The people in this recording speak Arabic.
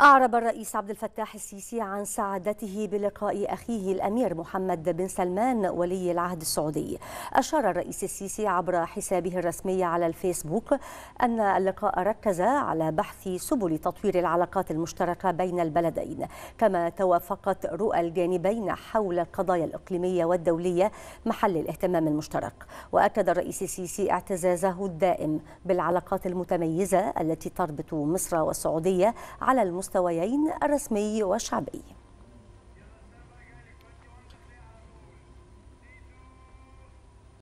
أعرب الرئيس عبد الفتاح السيسي عن سعادته بلقاء أخيه الأمير محمد بن سلمان ولي العهد السعودي أشار الرئيس السيسي عبر حسابه الرسمي على الفيسبوك أن اللقاء ركز على بحث سبل تطوير العلاقات المشتركة بين البلدين كما توافقت رؤى الجانبين حول القضايا الإقليمية والدولية محل الاهتمام المشترك وأكد الرئيس السيسي اعتزازه الدائم بالعلاقات المتميزة التي تربط مصر والسعودية على المستوى المستويين الرسمي والشعبي